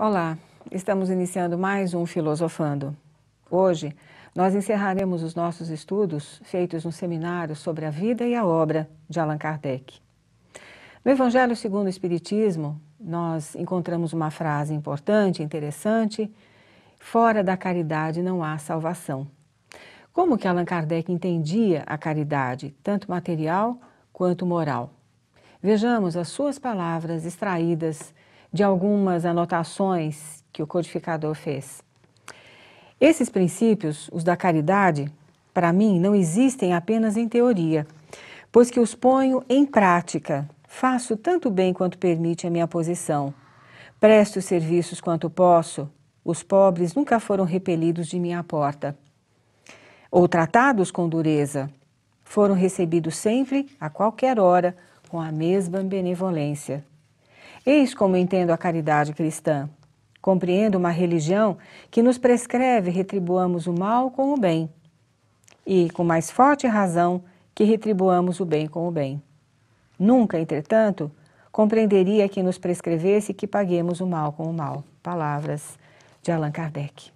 Olá, estamos iniciando mais um Filosofando. Hoje, nós encerraremos os nossos estudos feitos no seminário sobre a vida e a obra de Allan Kardec. No Evangelho segundo o Espiritismo, nós encontramos uma frase importante, interessante: fora da caridade não há salvação. Como que Allan Kardec entendia a caridade, tanto material quanto moral? Vejamos as suas palavras extraídas de algumas anotações que o codificador fez. Esses princípios, os da caridade, para mim não existem apenas em teoria, pois que os ponho em prática. Faço tanto bem quanto permite a minha posição. Presto serviços quanto posso. Os pobres nunca foram repelidos de minha porta ou tratados com dureza, foram recebidos sempre, a qualquer hora, com a mesma benevolência. Eis como entendo a caridade cristã. Compreendo uma religião que nos prescreve retribuamos o mal com o bem, e, com mais forte razão, que retribuamos o bem com o bem. Nunca, entretanto, compreenderia que nos prescrevesse que paguemos o mal com o mal. Palavras de Allan Kardec.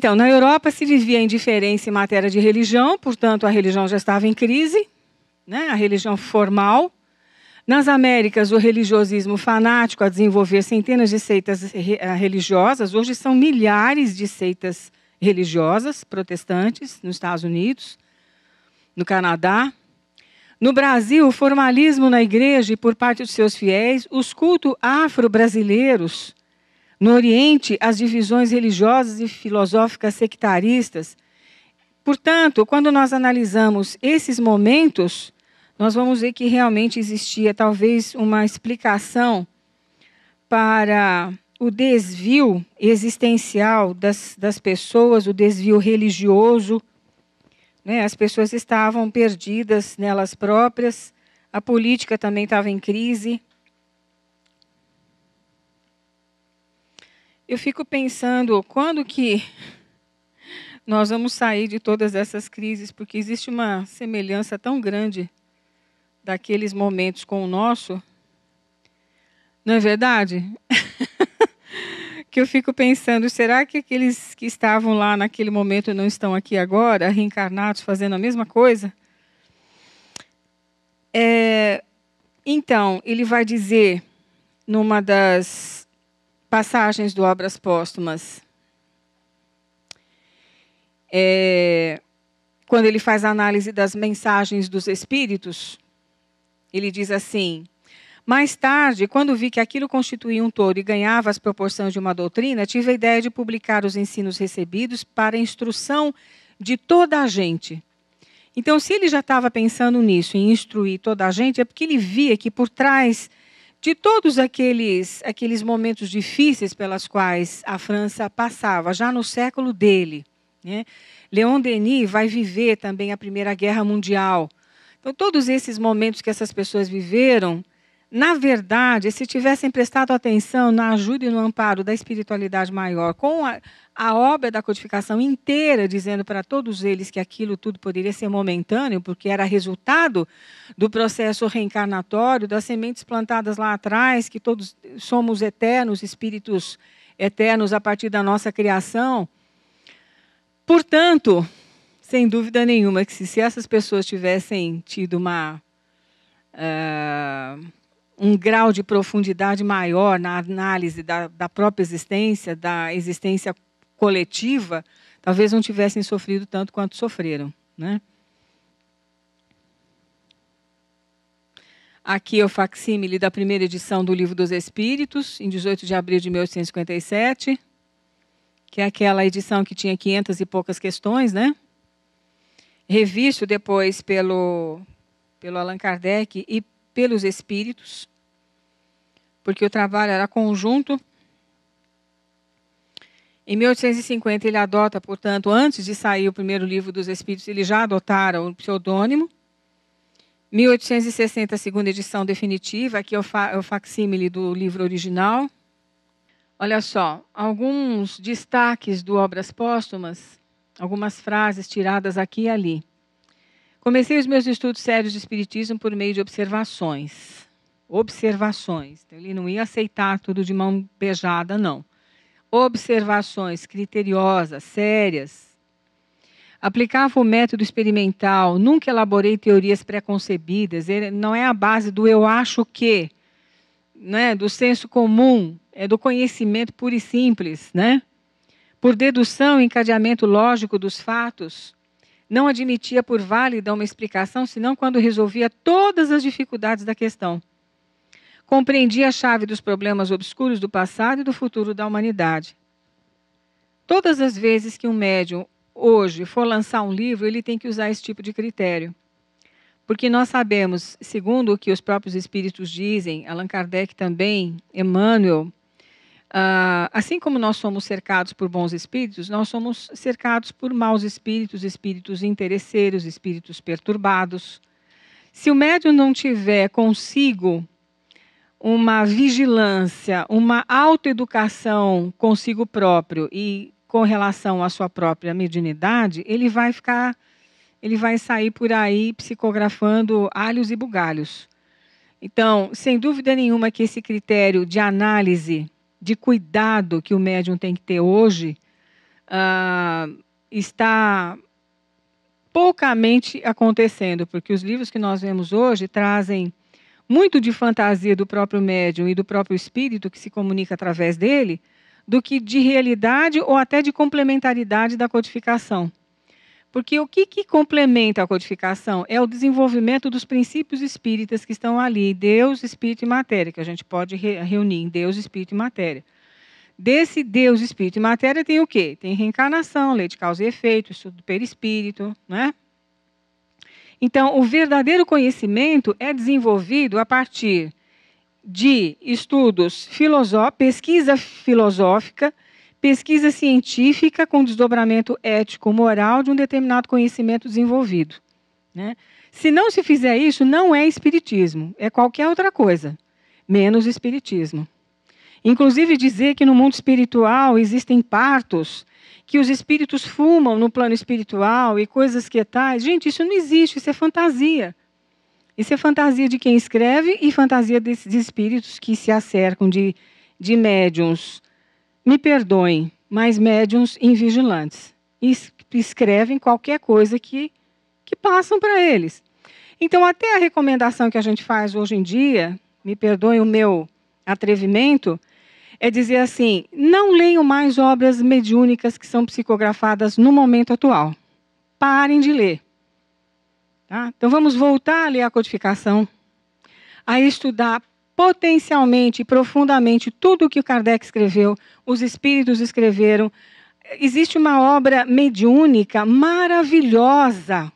Então, na Europa se vivia a indiferença em matéria de religião, portanto, a religião já estava em crise, né? a religião formal. Nas Américas, o religiosismo fanático a desenvolver centenas de seitas eh, religiosas, hoje são milhares de seitas religiosas protestantes nos Estados Unidos, no Canadá. No Brasil, o formalismo na igreja e por parte dos seus fiéis, os cultos afro-brasileiros no Oriente, as divisões religiosas e filosóficas sectaristas. Portanto, quando nós analisamos esses momentos, nós vamos ver que realmente existia talvez uma explicação para o desvio existencial das, das pessoas, o desvio religioso. Né? As pessoas estavam perdidas nelas próprias, a política também estava em crise. eu fico pensando quando que nós vamos sair de todas essas crises, porque existe uma semelhança tão grande daqueles momentos com o nosso. Não é verdade? que eu fico pensando, será que aqueles que estavam lá naquele momento não estão aqui agora, reencarnados, fazendo a mesma coisa? É, então, ele vai dizer numa das passagens do Obras Póstumas. É, quando ele faz a análise das mensagens dos Espíritos, ele diz assim: Mais tarde, quando vi que aquilo constituía um todo e ganhava as proporções de uma doutrina, tive a ideia de publicar os ensinos recebidos para instrução de toda a gente. Então, se ele já estava pensando nisso, em instruir toda a gente, é porque ele via que por trás de todos aqueles, aqueles momentos difíceis pelas quais a França passava, já no século dele. Né? Leon Denis vai viver também a Primeira Guerra Mundial. Então, todos esses momentos que essas pessoas viveram na verdade, se tivessem prestado atenção na ajuda e no amparo da espiritualidade maior, com a, a obra da codificação inteira, dizendo para todos eles que aquilo tudo poderia ser momentâneo, porque era resultado do processo reencarnatório, das sementes plantadas lá atrás, que todos somos eternos, espíritos eternos a partir da nossa criação. Portanto, sem dúvida nenhuma, que se, se essas pessoas tivessem tido uma. Uh, um grau de profundidade maior na análise da, da própria existência, da existência coletiva, talvez não tivessem sofrido tanto quanto sofreram. Né? Aqui é o facsímile da primeira edição do Livro dos Espíritos, em 18 de abril de 1857, que é aquela edição que tinha 500 e poucas questões, né? Revisto depois pelo, pelo Allan Kardec e pelos espíritos, porque o trabalho era conjunto. Em 1850, ele adota, portanto, antes de sair o primeiro livro dos Espíritos, ele já adotara o pseudônimo. 1860, a segunda edição definitiva, aqui é o, fa é o facsímile do livro original. Olha só, alguns destaques do Obras Póstumas, algumas frases tiradas aqui e ali. Comecei os meus estudos sérios de Espiritismo por meio de observações. Observações. Então, ele não ia aceitar tudo de mão beijada, não. Observações criteriosas, sérias. Aplicava o método experimental, nunca elaborei teorias preconcebidas. Ele não é a base do eu acho que, né, do senso comum, é do conhecimento puro e simples, né? Por dedução e encadeamento lógico dos fatos, não admitia por válida uma explicação senão quando resolvia todas as dificuldades da questão. Compreendia a chave dos problemas obscuros do passado e do futuro da humanidade. Todas as vezes que um médium hoje for lançar um livro, ele tem que usar esse tipo de critério. Porque nós sabemos, segundo o que os próprios espíritos dizem, Allan Kardec também, Emmanuel, Uh, assim como nós somos cercados por bons espíritos, nós somos cercados por maus espíritos, espíritos interesseiros, espíritos perturbados. Se o médium não tiver consigo uma vigilância, uma autoeducação consigo próprio e com relação à sua própria mediunidade, ele vai ficar, ele vai sair por aí psicografando alhos e bugalhos. Então, sem dúvida nenhuma que esse critério de análise de cuidado que o médium tem que ter hoje uh, está poucamente acontecendo, porque os livros que nós vemos hoje trazem muito de fantasia do próprio médium e do próprio espírito que se comunica através dele, do que de realidade ou até de complementaridade da codificação. Porque o que, que, complementa a codificação é o desenvolvimento dos princípios espíritas que estão ali, Deus, Espírito e Matéria, que a gente pode reunir em Deus, Espírito e Matéria. Desse Deus, Espírito e Matéria tem o quê? Tem reencarnação, lei de causa e efeito, estudo do perispírito, né? Então, o verdadeiro conhecimento é desenvolvido a partir de estudos filosóficos, pesquisa filosófica, pesquisa científica com desdobramento ético-moral de um determinado conhecimento desenvolvido. Né? Se não se fizer isso, não é espiritismo, é qualquer outra coisa, menos espiritismo. Inclusive dizer que no mundo espiritual existem partos, que os espíritos fumam no plano espiritual e coisas que tais. Gente, isso não existe, isso é fantasia. Isso é fantasia de quem escreve e fantasia desses espíritos que se acercam de, de médiums me perdoem, mas médiums invigilantes escrevem qualquer coisa que, que passam para eles. Então, até a recomendação que a gente faz hoje em dia, me perdoem o meu atrevimento, é dizer assim: não leiam mais obras mediúnicas que são psicografadas no momento atual. Parem de ler. Tá? Então, vamos voltar a ler a codificação, a estudar potencialmente, e profundamente, tudo o que o Kardec escreveu, os espíritos escreveram. Existe uma obra mediúnica maravilhosa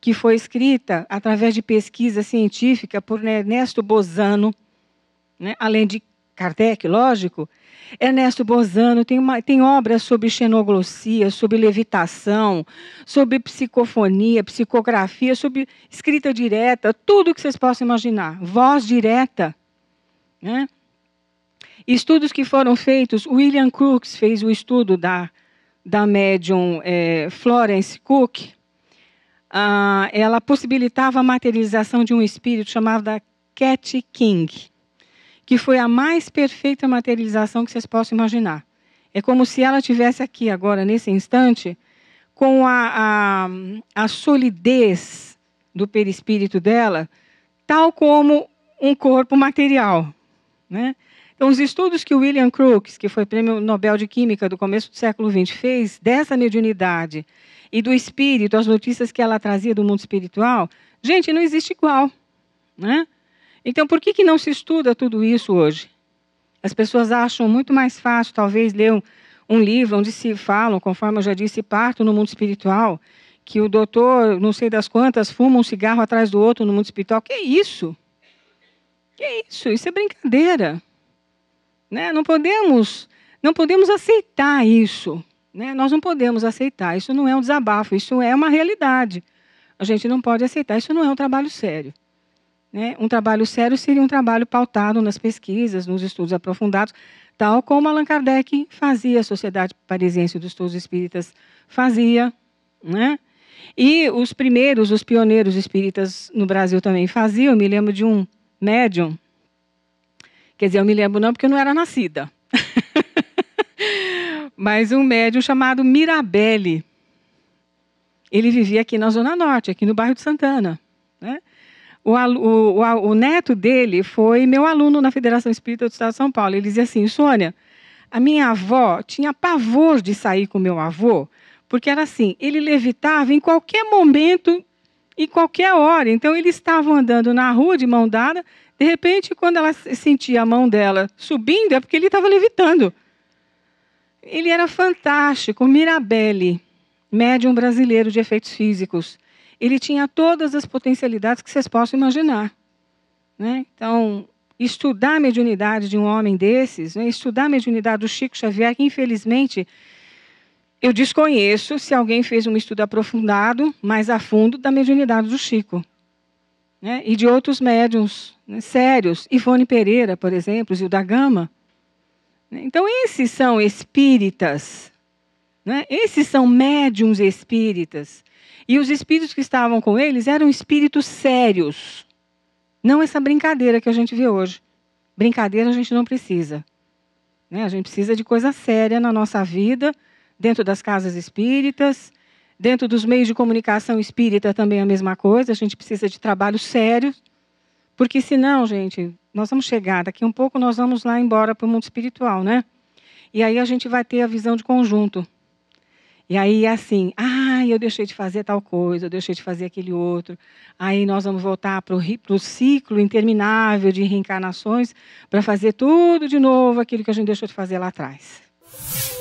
que foi escrita através de pesquisa científica por Ernesto Bozano, né? além de Kardec, lógico. Ernesto Bozano tem, uma, tem obras sobre xenoglossia, sobre levitação, sobre psicofonia, psicografia, sobre escrita direta, tudo que vocês possam imaginar. Voz direta né? Estudos que foram feitos, William Crookes fez o estudo da, da médium é, Florence Cook. Ah, ela possibilitava a materialização de um espírito chamado Cat King, que foi a mais perfeita materialização que vocês possam imaginar. É como se ela tivesse aqui agora, nesse instante, com a, a, a solidez do perispírito dela, tal como um corpo material. Né? Então, os estudos que William Crookes, que foi prêmio Nobel de Química do começo do século XX, fez dessa mediunidade e do espírito, as notícias que ela trazia do mundo espiritual, gente, não existe igual. Né? Então, por que, que não se estuda tudo isso hoje? As pessoas acham muito mais fácil, talvez, ler um, um livro onde se falam, conforme eu já disse, parto no mundo espiritual, que o doutor, não sei das quantas, fuma um cigarro atrás do outro no mundo espiritual. Que isso? Que é isso? Isso é brincadeira. Né? Não podemos, não podemos aceitar isso. Né? Nós não podemos aceitar. Isso não é um desabafo, isso é uma realidade. A gente não pode aceitar. Isso não é um trabalho sério. Né? Um trabalho sério seria um trabalho pautado nas pesquisas, nos estudos aprofundados, tal como Allan Kardec fazia, a Sociedade Parisiense dos Estudos Espíritas fazia. Né? E os primeiros, os pioneiros espíritas no Brasil também faziam. Eu me lembro de um médium. Quer dizer, eu me lembro não porque eu não era nascida. Mas um médium chamado Mirabelli. Ele vivia aqui na Zona Norte, aqui no bairro de Santana. Né? O, o, o, o, neto dele foi meu aluno na Federação Espírita do Estado de São Paulo. Ele dizia assim: Sônia, a minha avó tinha pavor de sair com meu avô, porque era assim: ele levitava em qualquer momento, e qualquer hora. Então, eles estavam andando na rua de mão dada. De repente, quando ela sentia a mão dela subindo, é porque ele estava levitando. Ele era fantástico, Mirabelli, médium brasileiro de efeitos físicos. Ele tinha todas as potencialidades que vocês possam imaginar. Né? Então, estudar a mediunidade de um homem desses, né? estudar a mediunidade do Chico Xavier, que infelizmente eu desconheço se alguém fez um estudo aprofundado, mais a fundo, da mediunidade do Chico. Né? E de outros médiums né? sérios. Ivone Pereira, por exemplo, Gil da Gama. Né? Então, esses são espíritas. Né? Esses são médiums espíritas. E os espíritos que estavam com eles eram espíritos sérios. Não essa brincadeira que a gente vê hoje. Brincadeira a gente não precisa. Né? A gente precisa de coisa séria na nossa vida dentro das casas espíritas, dentro dos meios de comunicação espírita também é a mesma coisa, a gente precisa de trabalho sério, porque senão, gente, nós vamos chegar, daqui um pouco nós vamos lá embora para o mundo espiritual, né? E aí a gente vai ter a visão de conjunto. E aí, é assim, ah, eu deixei de fazer tal coisa, eu deixei de fazer aquele outro. Aí nós vamos voltar para o ciclo interminável de reencarnações para fazer tudo de novo aquilo que a gente deixou de fazer lá atrás.